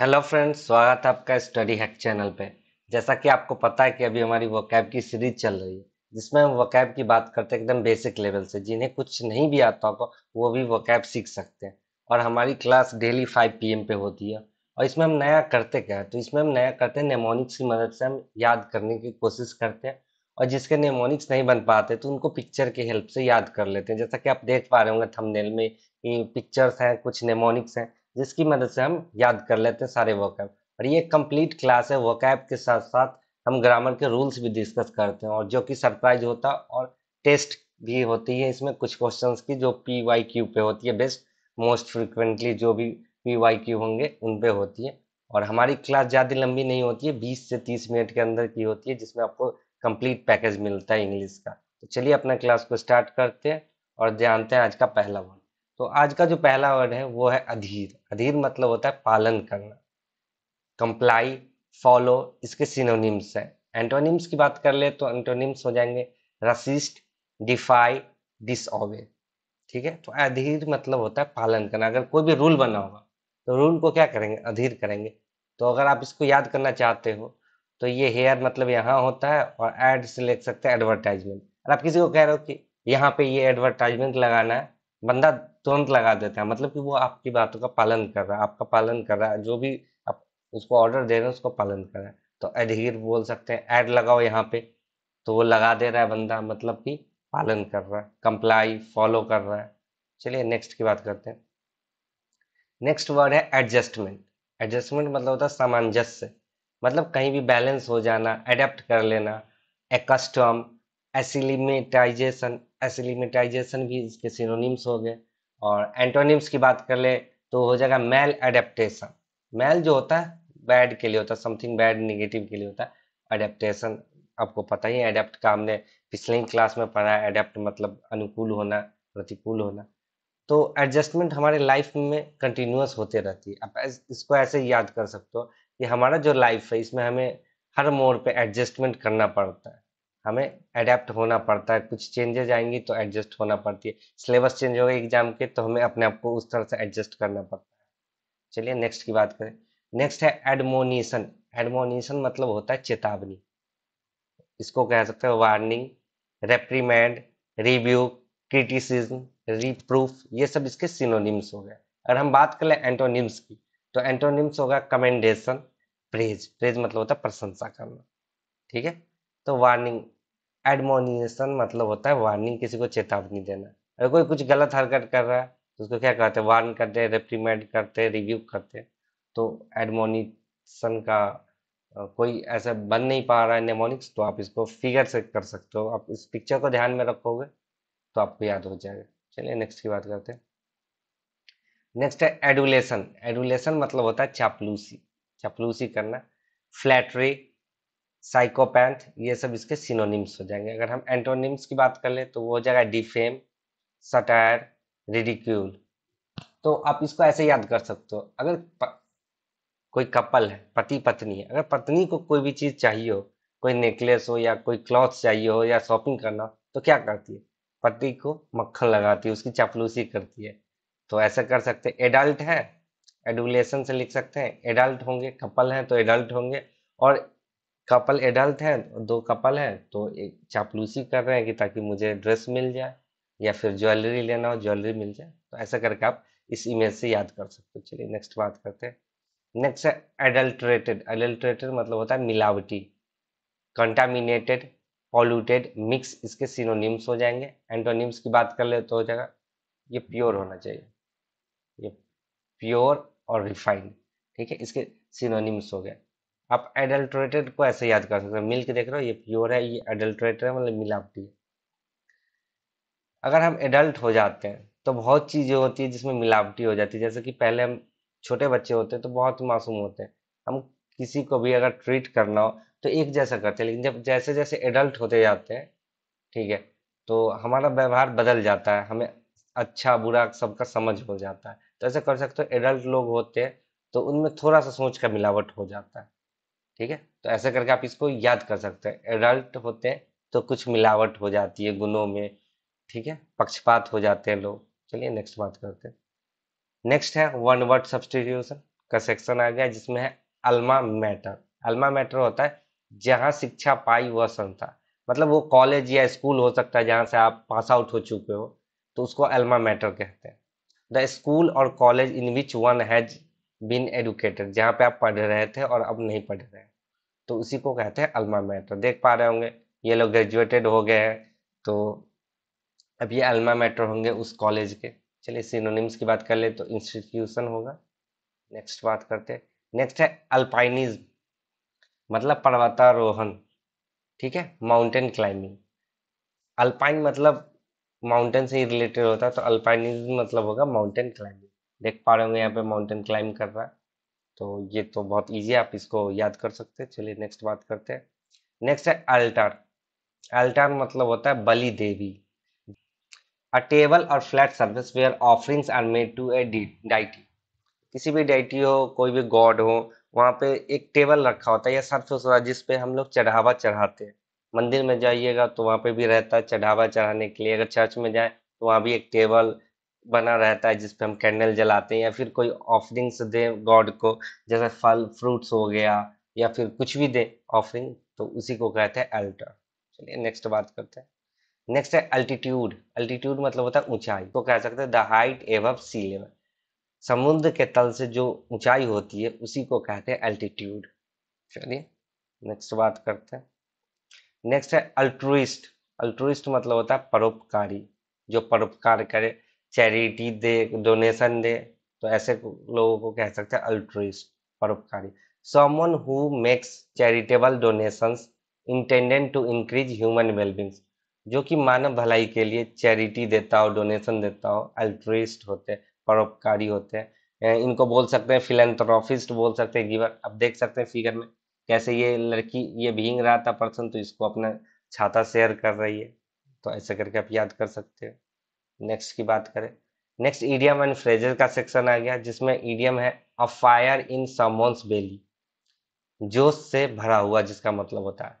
hello friends स्वागत है आपका स्टडी हैक चैनल पे जैसा कि आपको पता है कि अभी हमारी वोकैब की सीरीज चल रही है जिसमें हम वोकैब की बात करते हैं एकदम बेसिक लेवल से जिन्हें कुछ नहीं भी आता होगा वो भी वोकैब सीख सकते हैं और हमारी क्लास डेली 5 पीएम पे होती है और इसमें हम नया करते क्या है तो इसमें हम नया करते हैं नेमोनिक्स की मदद से हम याद करने की कोशिश करते हैं और जिसके नेमोनिक्स नहीं बन पाते तो उनको पिक्चर की हेल्प से याद कर लेते हैं जैसा कि आप देख पा रहे होंगे थंबनेल में पिक्चर्स हैं कुछ नेमोनिक्स हैं जिसकी मदद से हम याद कर लेते हैं सारे वर्कैप और ये कंप्लीट क्लास है वर्कैप के साथ साथ हम ग्रामर के रूल्स भी डिस्कस करते हैं और जो कि सरप्राइज होता और टेस्ट भी होती है इसमें कुछ क्वेश्चंस की जो पी वाई क्यू पे होती है बेस्ट मोस्ट फ्रिक्वेंटली जो भी पी वाई क्यू होंगे उन पे होती है और हमारी क्लास ज़्यादा लंबी नहीं होती है बीस से तीस मिनट के अंदर की होती है जिसमें आपको कंप्लीट पैकेज मिलता है इंग्लिश का तो चलिए अपना क्लास को स्टार्ट करते हैं और जानते हैं आज का पहला वन तो आज का जो पहला वर्ड है वो है अधीर अधीर मतलब होता है पालन करना कंप्लाई फॉलो इसके सिनोनिम्स हैं एंटोनिम्स की बात कर ले तो एंटोनिम्स हो जाएंगे रसिस्ट डिफाई डिस ठीक है तो अधीर मतलब होता है पालन करना अगर कोई भी रूल बना होगा तो रूल को क्या करेंगे अधीर करेंगे तो अगर आप इसको याद करना चाहते हो तो ये हेयर मतलब यहाँ होता है और एड से लिख सकते हैं एडवर्टाइजमेंट और आप किसी को कह रहे हो कि यहाँ पे ये एडवर्टाइजमेंट लगाना है बंदा तुरंत लगा देता है मतलब कि वो आपकी बातों का पालन कर रहा है आपका पालन कर रहा है जो भी आप उसको ऑर्डर दे रहे हैं उसको पालन कर रहा है तो एडहीर बोल सकते हैं ऐड लगाओ यहाँ पे तो वो लगा दे रहा है बंदा मतलब कि पालन कर रहा है कंप्लाई फॉलो कर रहा है चलिए नेक्स्ट की बात करते हैं नेक्स्ट वर्ड है एडजस्टमेंट एडजस्टमेंट मतलब होता है सामंजस्य मतलब कहीं भी बैलेंस हो जाना एडेप्ट कर लेना एकस्टम एसिलिमेटाइजेशन एसिलिमेटाइजेशन भी इसके सिनोनिम्स हो गए और एंटोनिम्स की बात कर ले तो हो जाएगा मेल एडेप्टेशन मेल जो होता है बैड के लिए होता है समथिंग बैड निगेटिव के लिए होता है अडेप्टेशन आपको पता ही अडेप्ट का हमने पिछले ही क्लास में पढ़ा है अडेप्ट मतलब अनुकूल होना प्रतिकूल होना तो एडजस्टमेंट हमारे लाइफ में कंटिन्यूस होते रहती है आप इसको ऐसे याद कर सकते हो कि हमारा जो लाइफ है इसमें हमें हर मोड़ पे एडजस्टमेंट करना पड़ता है हमें अडेप्ट होना पड़ता है कुछ चेंजेज आएंगी तो एडजस्ट होना पड़ती है सिलेबस चेंज हो एग्जाम के तो हमें अपने आप को उस तरह से एडजस्ट करना पड़ता है चलिए नेक्स्ट की बात करें नेक्स्ट है एडमोनिशन एडमोनिशन मतलब होता है चेतावनी इसको कह सकते हैं warning reprimand review criticism reproof ये सब इसके सिनोनिम्स हो गए अगर हम बात कर लें एंटोनिम्स की तो एंटोनिम्स होगा कमेंडेशन प्रेज प्रेज मतलब होता है प्रशंसा करना ठीक है तो वार्निंग एडमोनिशन मतलब होता है वार्निंग किसी को चेतावनी देना अगर कोई कुछ गलत हरकत कर रहा है तो उसको क्या कहते हैं वार्न करते रेप्रीमेंड करते रिव्यू करते तो एडमोनिशन का कोई ऐसा बन नहीं पा रहा है नेमोनिक्स तो आप इसको फिगर से कर सकते हो आप इस पिक्चर को ध्यान में रखोगे तो आपको याद हो जाएगा चलिए नेक्स्ट की बात करते हैं नेक्स्ट है एडुलेशन एडुलेशन मतलब होता है चापलूसी चापलूसी करना फ्लैटरी साइकोपैंथ ये सब इसके सिनोनिम्स हो जाएंगे अगर हम एंटोनिम्स की बात कर ले तो वो हो जाएगा डिफेम सटायर रिडिक्यूल तो आप इसको ऐसे याद कर सकते हो अगर प, कोई कपल है पति पत्नी है अगर पत्नी को कोई भी चीज़ चाहिए हो कोई नेकलेस हो या कोई क्लॉथ चाहिए हो या शॉपिंग करना तो क्या करती है पति को मक्खन लगाती है उसकी चपलूसी करती है तो ऐसा कर सकते हैं एडल्ट है एडुलेशन से लिख सकते हैं एडल्ट होंगे कपल हैं तो एडल्ट होंगे और कपल एडल्ट हैं दो कपल हैं तो एक चापलूसी कर रहे हैं कि ताकि मुझे ड्रेस मिल जाए या फिर ज्वेलरी लेना हो ज्वेलरी मिल जाए तो ऐसा करके आप इस इमेज से याद कर सकते हो चलिए नेक्स्ट बात करते हैं नेक्स्ट है एडल्ट्रेटेड एडल्ट्रेटेड मतलब होता है मिलावटी कंटामिनेटेड पॉल्यूटेड मिक्स इसके सिनोनिम्स हो जाएंगे एंटोनिम्स की बात कर ले तो हो जाएगा ये प्योर होना चाहिए ये प्योर और रिफाइंड ठीक है इसके सिनोनिम्स हो गए आप एडल्ट्रेटेड को ऐसे याद कर सकते हैं मिल्क देख रहे हो ये प्योर है ये एडल्ट्रेटेड है मतलब मिलावटी है अगर हम एडल्ट हो जाते हैं तो बहुत चीज़ें होती है जिसमें मिलावटी हो जाती है जैसे कि पहले हम छोटे बच्चे होते हैं तो बहुत मासूम होते हैं हम किसी को भी अगर ट्रीट करना हो तो एक जैसा करते हैं लेकिन जब जैसे जैसे एडल्ट होते जाते हैं ठीक है तो हमारा व्यवहार बदल जाता है हमें अच्छा बुरा सबका समझ हो जाता है तो ऐसा कर सकते हो एडल्ट लोग होते हैं तो उनमें थोड़ा सा सोच का मिलावट हो जाता है ठीक है तो ऐसा करके आप इसको याद कर सकते हैं एडल्ट होते हैं तो कुछ मिलावट हो जाती है गुणों में ठीक है पक्षपात हो जाते हैं लोग चलिए नेक्स्ट बात करते हैं नेक्स्ट है वन वर्ड सब्सटीट्यूशन का सेक्शन आ गया जिसमें है अल्मा मैटर अल्मा मैटर होता है जहाँ शिक्षा पाई वह संस्था मतलब वो कॉलेज या स्कूल हो सकता है जहाँ से आप पास आउट हो चुके हो तो उसको अल्मा मैटर कहते हैं द स्कूल और college in which one has been educated जहाँ पे आप पढ़ रहे थे और अब नहीं पढ़ रहे तो उसी को कहते हैं अल्मा मैटर देख पा रहे होंगे ये लोग ग्रेजुएटेड हो गए हैं तो अब ये अल्मा मैटर होंगे उस कॉलेज के चलिए सिनोनिम्स की बात कर ले तो इंस्टीट्यूशन होगा नेक्स्ट बात करते नेक्स्ट है अल्पाइनिज मतलब पर्वतारोहण ठीक है माउंटेन क्लाइंबिंग अल्पाइन मतलब माउंटेन से ही रिलेटेड होता है तो अल्पाइनिज मतलब होगा माउंटेन क्लाइंबिंग देख पा रहे होंगे यहाँ पे माउंटेन क्लाइम कर रहा है तो ये तो बहुत ईजी है आप इसको याद कर सकते हैं चलिए नेक्स्ट बात करते हैं नेक्स्ट है अल्टार अल्टार मतलब होता है बलि देवी अ टेबल और flat surface where offerings are made to a deity किसी भी डाइटी हो कोई भी गॉड हो वहाँ पे एक टेबल रखा होता है या सर्फ होता है जिसपे हम लोग चढ़ावा चढ़ाते हैं मंदिर में जाइएगा तो वहाँ पे भी रहता है चढ़ावा चढ़ाने के लिए अगर चर्च में जाए तो वहाँ भी एक टेबल बना रहता है जिसपे हम कैंडल जलाते हैं या फिर कोई ऑफरिंग्स दे गॉड को जैसे फल फ्रूट्स हो गया या फिर कुछ भी दे ऑफरिंग तो उसी को कहते हैं अल्टर चलिए नेक्स्ट बात करते हैं नेक्स्ट है अल्टीट्यूड अल्टीट्यूड मतलब होता है ऊंचाई को कह सकते हैं द हाइट एव सी लेवल समुद्र के तल से जो ऊंचाई होती है उसी को कहते हैं अल्टीट्यूड चलिए नेक्स्ट बात करते हैं नेक्स्ट है अल्ट्रुइस्ट अल्ट्रुइस्ट मतलब होता है परोपकारी जो परोपकार करे चैरिटी दे डोनेशन दे तो ऐसे लोगों को कह सकते हैं अल्ट्रिस्ट परोपकारी someone who makes charitable donations intended to increase human wellbeings जो कि मानव भलाई के लिए चैरिटी देता हो डोनेशन देता हो अल्ट्रिस्ट होते हैं परोपकारी होते हैं इनको बोल सकते हैं फिलेंथ्रोफिस्ट बोल सकते हैं गिवर अब देख सकते हैं फिगर में कैसे ये लड़की ये भींग रहा था पर्सन तो इसको अपना छाता शेयर कर रही है तो ऐसे करके आप याद कर सकते हैं नेक्स्ट की बात करें नेक्स्ट ईडियम एंड फ्रेजर का सेक्शन आ गया जिसमें ईडियम है अ फायर इन समोन्स बेली जोश से भरा हुआ जिसका मतलब होता है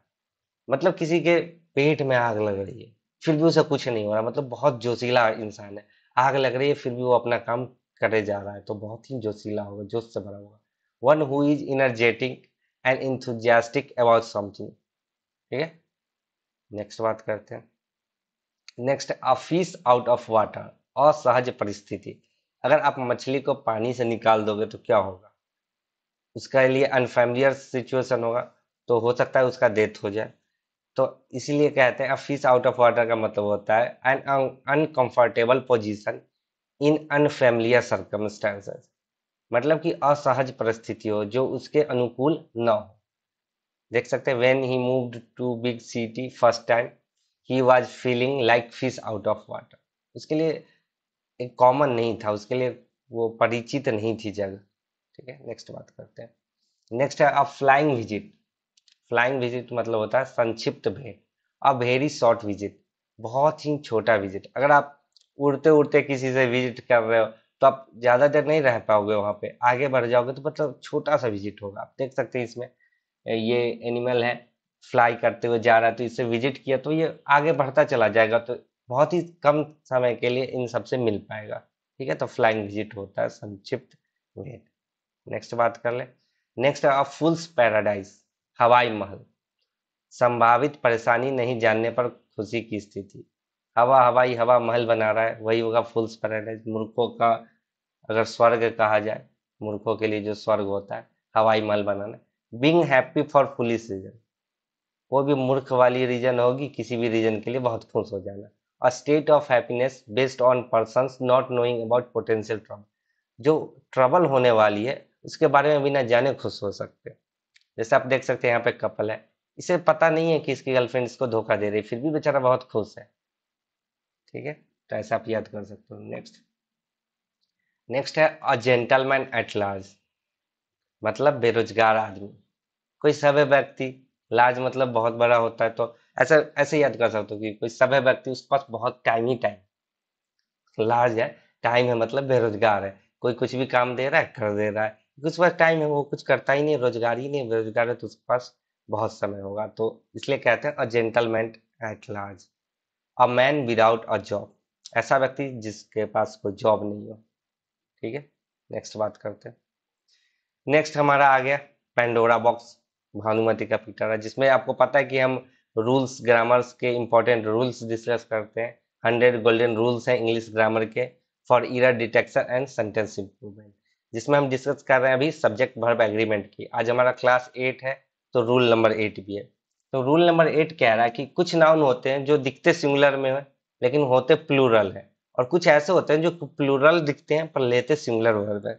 मतलब किसी के पेट में आग लग रही है फिर भी उसे कुछ नहीं हो रहा मतलब बहुत जोशीला इंसान है आग लग रही है फिर भी वो अपना काम करे जा रहा है तो बहुत ही जोशीला होगा जोश से भरा होगा one who is energetic and enthusiastic about something ठीक है नेक्स्ट बात करते हैं next a fish out of water असहज परिस्थिति अगर आप मछली को पानी से निकाल दोगे तो क्या होगा उसके लिए अनफेमिलियर सिचुएशन होगा तो हो सकता है उसका डेथ हो जाए तो इसीलिए कहते हैं फिश आउट ऑफ वाटर का मतलब होता है an uncomfortable position in unfamiliar circumstances मतलब कि असहज परिस्थिति हो जो उसके अनुकूल ना हो देख सकते हैं when he moved to big city first time he was feeling like fish out of water उसके लिए एक कॉमन नहीं था उसके लिए वो परिचित नहीं थी जगह ठीक है नेक्स्ट बात करते हैं नेक्स्ट है अब फ्लाइंग विजिट फ्लाइंग विजिट मतलब होता है संक्षिप्त भेंट अ वेरी शॉर्ट विजिट बहुत ही छोटा विजिट अगर आप उड़ते उड़ते किसी से विजिट कर रहे हो तो आप ज़्यादा देर नहीं रह पाओगे वहाँ पे आगे बढ़ जाओगे तो मतलब छोटा सा विजिट होगा आप देख सकते हैं इसमें ये एनिमल है फ्लाई करते हुए जा रहा है तो इसे विजिट किया तो ये आगे बढ़ता चला जाएगा तो बहुत ही कम समय के लिए इन सबसे मिल पाएगा ठीक है तो फ्लाइंग विजिट होता है संक्षिप्त भेंट नेक्स्ट बात कर ले नेक्स्ट है फुल्स पैराडाइज हवाई महल संभावित परेशानी नहीं जानने पर खुशी की स्थिति हवा हवाई हवा महल बना रहा है वही होगा फुल्स पैराडाइज मूर्खों का अगर स्वर्ग कहा जाए मूर्खों के लिए जो स्वर्ग होता है हवाई महल बनाना being happy for fully season वो भी मूर्ख वाली रीजन होगी किसी भी रीजन के लिए बहुत खुश हो जाना a state of happiness based on person not knowing about potential trouble जो ट्रबल होने वाली है उसके बारे में बिना जाने खुश हो सकते जैसे आप देख सकते हैं यहाँ पे कपल है इसे पता नहीं है कि इसकी गर्लफ्रेंड इसको धोखा दे रही फिर भी बेचारा बहुत खुश है ठीक है तो ऐसा आप याद कर सकते हो नेक्स्ट नेक्स्ट है अ जेंटलमैन एट लार्ज मतलब बेरोजगार आदमी कोई सभ्य व्यक्ति लार्ज मतलब बहुत बड़ा होता है तो ऐसा ऐसे याद कर सकते हो कि कोई सभ्य व्यक्ति उसके पास बहुत टाइम ही टाइम लार्ज है टाइम है मतलब बेरोजगार है कोई कुछ भी काम दे रहा है कर दे रहा है उसके पास टाइम है वो कुछ करता ही नहीं रोजगार ही नहीं बेरोजगार है तो उसके पास बहुत समय होगा तो इसलिए कहते हैं a gentleman at large a man without a job ऐसा व्यक्ति जिसके पास कोई जॉब नहीं हो ठीक है नेक्स्ट बात करते हैं नेक्स्ट हमारा आ गया पेंडोरा बॉक्स भानुमति का पिक्चर है जिसमें आपको पता है कि हम रूल्स ग्रामर्स के इंपॉर्टेंट रूल्स डिस्कस करते हैं हंड्रेड गोल्डन रूल्स हैं इंग्लिश ग्रामर के for error detection and sentence improvement जिसमें हम डिस्कस कर रहे हैं अभी सब्जेक्ट भर्ब एग्रीमेंट की आज हमारा क्लास एट है तो रूल नंबर एट भी है तो रूल नंबर एट कह रहा है कि कुछ नाउन होते हैं जो दिखते सिंगुलर में है लेकिन होते प्लूरल है और कुछ ऐसे होते हैं जो प्लूरल दिखते हैं पर लेते सिंगुलर वर्ब है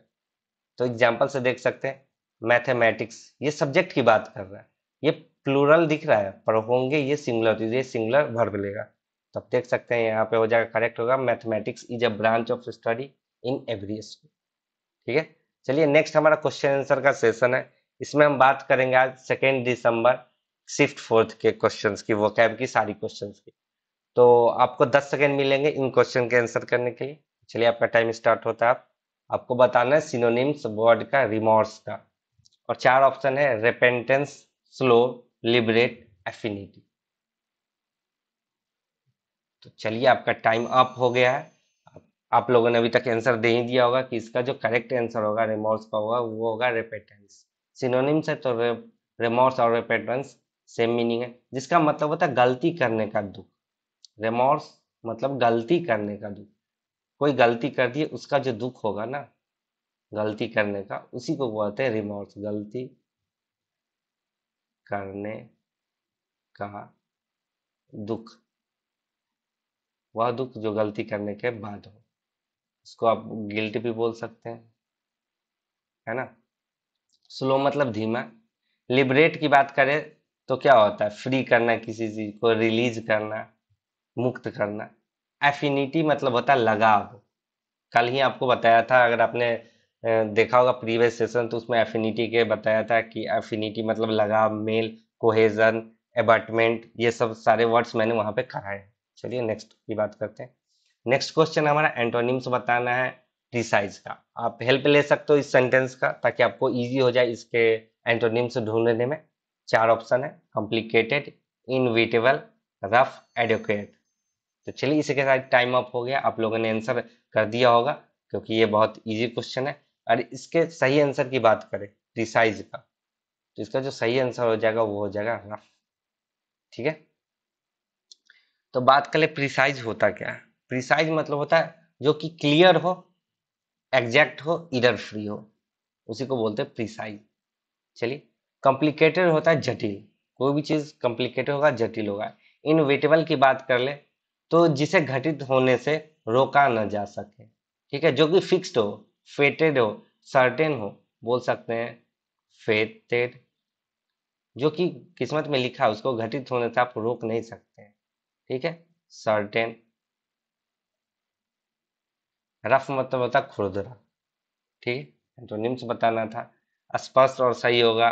तो एग्जाम्पल से देख सकते हैं मैथमेटिक्स ये सब्जेक्ट की बात कर रहा है ये प्लूरल दिख रहा है पर होंगे ये सिंगुलर तो ये सिंगुलर भर लेगा तो आप देख सकते हैं यहाँ पे हो जाएगा करेक्ट होगा mathematics is a branch of study in every school ठीक है चलिए नेक्स्ट हमारा क्वेश्चन आंसर का सेशन है इसमें हम बात करेंगे आज सेकेंड दिसंबर सिफ्ट फोर्थ के क्वेश्चन की वो कैब की सारी क्वेश्चन की तो आपको दस सेकेंड मिलेंगे इन क्वेश्चन के आंसर करने के लिए चलिए आपका टाइम स्टार्ट होता है आपको बताना है सिनोनिम्स वर्ड का रिमोर्स का और चार ऑप्शन है रेपेंटेंस स्लो लिबरेट एफिनिटी तो चलिए आपका टाइम अप हो गया है आप लोगों ने अभी तक आंसर दे ही दिया होगा कि इसका जो करेक्ट आंसर होगा रिमोर्स का होगा वो होगा रेपेटेंस सिनोनिम है तो रे, रिमोर्स और रेपेटेंस सेम मीनिंग है जिसका मतलब होता है गलती करने का दुख रिमोर्स मतलब गलती करने का दुख कोई गलती कर दिए उसका जो दुख होगा ना गलती करने का उसी को बोलते हैं रिमोर्स गलती करने का दुख वह दुख जो गलती करने के बाद हो उसको आप गिल्ट भी बोल सकते हैं है ना स्लो मतलब धीमा लिबरेट की बात करें तो क्या होता है फ्री करना किसी चीज को रिलीज करना मुक्त करना एफिनिटी मतलब होता है लगाव कल ही आपको बताया था अगर आपने देखा होगा प्रीवियस सेशन तो उसमें एफिनिटी के बताया था कि एफिनिटी मतलब लगाव मेल कोहेजन एबार्टमेंट ये सब सारे वर्ड्स मैंने वहाँ पे कराए चलिए नेक्स्ट की बात करते हैं नेक्स्ट क्वेश्चन हमारा एंटोनिम्स बताना है प्रिसाइज का आप हेल्प ले सकते हो इस सेंटेंस का ताकि आपको ईजी हो जाए इसके एंटोनिम्स ढूंढने में चार ऑप्शन है कॉम्प्लिकेटेड इनविटेबल रफ एडोकेट तो चलिए इसी के साथ टाइम अप हो गया आप लोगों ने आंसर कर दिया होगा क्योंकि ये बहुत ईजी क्वेश्चन है और इसके सही आंसर की बात करें रिसाइज का तो इसका जो सही आंसर हो जाएगा वो हो जाएगा रफ ठीक है तो बात कर ले प्रिसाइज होता क्या है प्रिसाइज मतलब होता है जो कि क्लियर हो एग्जैक्ट हो इडर फ्री हो उसी को बोलते हैं प्रिसाइज चलिए कॉम्प्लिकेटेड होता है जटिल कोई भी चीज कॉम्प्लिकेटेड होगा जटिल होगा इनवेटेबल की बात कर ले तो जिसे घटित होने से रोका ना जा सके ठीक है जो कि फिक्स्ड हो फेटेड हो सर्टेन हो बोल सकते हैं फेटेड जो कि किस्मत में लिखा है उसको घटित होने से आप रोक नहीं सकते हैं ठीक है सर्टेन रफ मतलब होता खुरदरा ठीक है तो निम्स बताना था स्पष्ट और सही होगा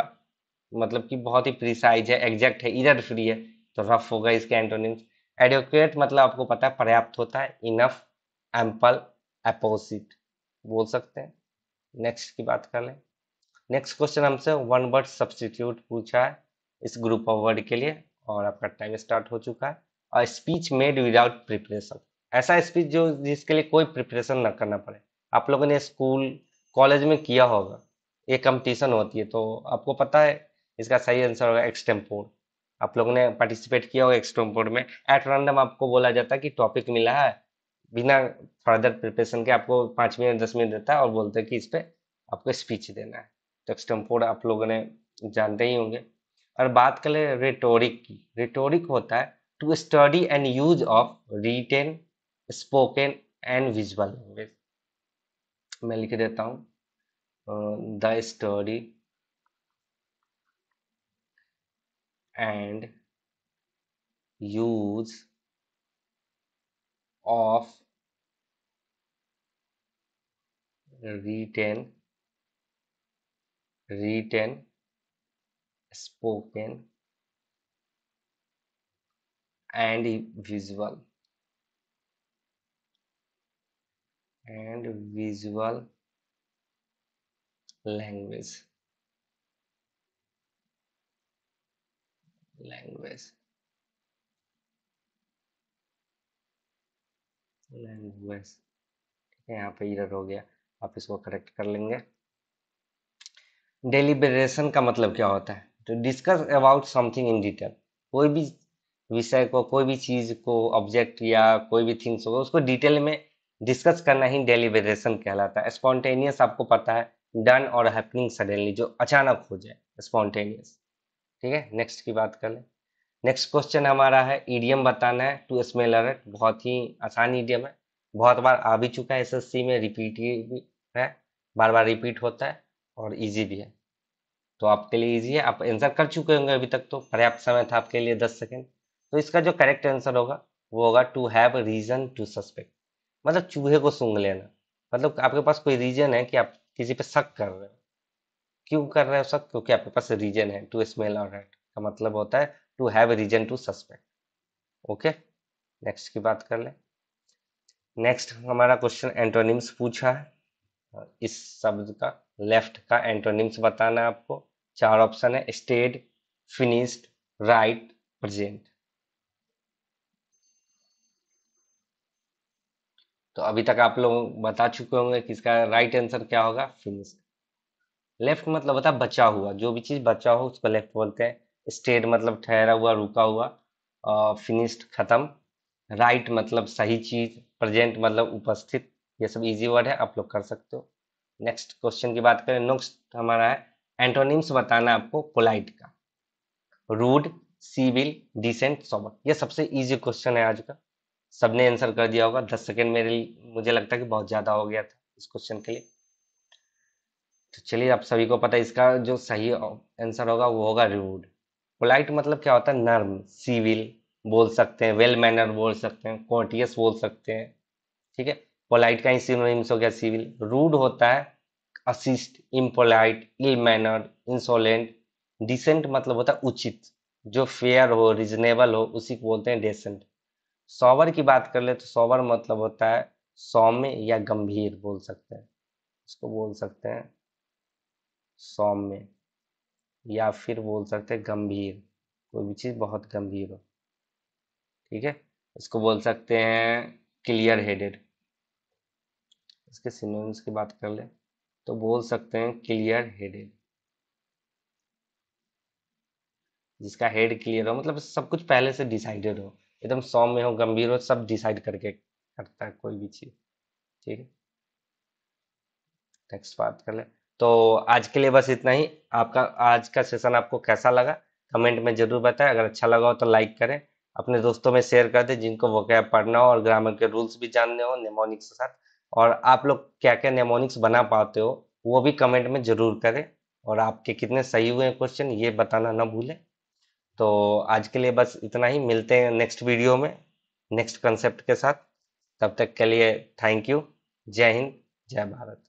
मतलब कि बहुत ही प्रिसाइज है एग्जैक्ट है इधर फ्री है तो रफ होगा इसके एंटोनिम्स एडोक्वेट मतलब आपको पता है पर्याप्त होता है इनफ एम्पल अपोजिट बोल सकते हैं नेक्स्ट की बात कर लें नेक्स्ट क्वेश्चन हमसे वन वर्ड सब्सटीट्यूट पूछा है इस ग्रुप ऑफ वर्ड के लिए और आपका टाइम स्टार्ट हो चुका है और स्पीच मेड विदाउट प्रिपरेशन ऐसा स्पीच जो जिसके लिए कोई प्रिपरेशन ना करना पड़े आप लोगों ने स्कूल कॉलेज में किया होगा ये कंपटीशन होती है तो आपको पता है इसका सही आंसर होगा एक्सटेम्पोर्ड आप लोगों ने पार्टिसिपेट किया होगा एक्सटेम्पोर में एट रैंडम आपको बोला जाता है कि टॉपिक मिला है बिना फर्दर प्रिपरेशन के आपको पाँच मिनट दस मिनट देता है और बोलते हैं कि इस पर आपको स्पीच देना है तो एक्सटेम्पोर आप लोगों ने जानते ही होंगे और बात कर ले रिटोरिक की रिटोरिक होता है to study and use of written spoken and visual language मैं लिख देता हूँ the study and use of written written spoken and visual and visual language language language ठीक है यहाँ पे इरर हो गया आप इसको करेक्ट कर लेंगे डेलीबरेशन का मतलब क्या होता है तो discuss about something in detail कोई भी विषय को कोई भी चीज़ को ऑब्जेक्ट या कोई भी थिंग्स होगा उसको डिटेल में डिस्कस करना ही डेलीबरेशन कहलाता है स्पॉन्टेनियस आपको पता है डन और हैपनिंग सडनली जो अचानक हो जाए स्पॉन्टेनियस ठीक है नेक्स्ट की बात कर लें नेक्स्ट क्वेश्चन हमारा है ईडियम बताना है टू स्मेल अलर्ट बहुत ही आसान ईडियम है बहुत बार आ भी चुका है एसएससी में रिपीट भी है बार बार रिपीट होता है और इजी भी है तो आपके लिए इजी है आप आंसर कर चुके होंगे अभी तक तो पर्याप्त समय था आपके लिए दस सेकेंड तो इसका जो करेक्ट आंसर होगा वो होगा to have reason to suspect मतलब चूहे को सूंघ लेना मतलब आपके पास कोई रीजन है कि आप किसी पे शक कर रहे हो क्यों कर रहे हो शक क्योंकि आपके पास रीजन है टू स्मेल और का मतलब होता है to have reason to suspect okay next की बात कर लें नेक्स्ट हमारा क्वेश्चन एंटोनिम्स पूछा है इस शब्द का लेफ्ट का एंटोनिम्स बताना है आपको चार ऑप्शन है स्टेड फिनिश्ड राइट प्रेजेंट तो अभी तक आप लोग बता चुके होंगे कि इसका राइट आंसर क्या होगा फिनिश्ड लेफ्ट मतलब होता है बचा हुआ जो भी चीज बचा हो उसको लेफ्ट बोलते हैं स्टेड मतलब ठहरा हुआ रुका हुआ फिनिश्ड खत्म राइट मतलब सही चीज प्रेजेंट मतलब उपस्थित ये सब इजी वर्ड है आप लोग कर सकते हो नेक्स्ट क्वेश्चन की बात करें नेक्स्ट हमारा है एंटोनिम्स बताना आपको पोलाइट का रूड सिविल डिसेंट सॉबर ये सबसे इजी क्वेश्चन है आज का सबने आंसर कर दिया होगा दस सेकेंड मेरे लिए मुझे लगता है कि बहुत ज़्यादा हो गया था इस क्वेश्चन के लिए तो चलिए आप सभी को पता है इसका जो सही आंसर होगा वो होगा रूड पोलाइट मतलब क्या होता है नर्म सिविल बोल सकते हैं वेल मैनर बोल सकते हैं कोटियस बोल सकते हैं ठीक है पोलाइट का ही सिनोनिम्स हो गया सिविल रूड होता है assist impolite ill manner insolent decent मतलब होता है उचित जो फेयर हो रिजनेबल हो उसी को बोलते हैं डिसेंट सॉवर की बात कर ले तो सॉवर मतलब होता है सौम्य या गंभीर बोल सकते हैं इसको बोल सकते हैं सौम्य या फिर बोल सकते हैं गंभीर कोई भी चीज़ बहुत गंभीर हो ठीक है इसको बोल सकते हैं क्लियर हेडेड इसके सिनोनिम्स की बात कर ले तो बोल सकते हैं क्लियर हेडेड जिसका हेड क्लियर हो मतलब सब कुछ पहले से डिसाइडेड हो एकदम सौ में हो गंभीर हो सब डिसाइड करके करता है कोई भी चीज़ ठीक है नेक्स्ट बात कर ले तो आज के लिए बस इतना ही आपका आज का सेशन आपको कैसा लगा कमेंट में जरूर बताएं अगर अच्छा लगा हो तो लाइक करें अपने दोस्तों में शेयर कर दें जिनको वो क्या पढ़ना हो और ग्रामर के रूल्स भी जानने हो नेमोनिक्स के साथ और आप लोग क्या क्या नेमोनिक्स बना पाते हो वो भी कमेंट में जरूर करें और आपके कितने सही हुए हैं क्वेश्चन ये बताना ना भूलें तो आज के लिए बस इतना ही मिलते हैं नेक्स्ट वीडियो में नेक्स्ट कंसेप्ट के साथ तब तक के लिए थैंक यू जय हिंद जय भारत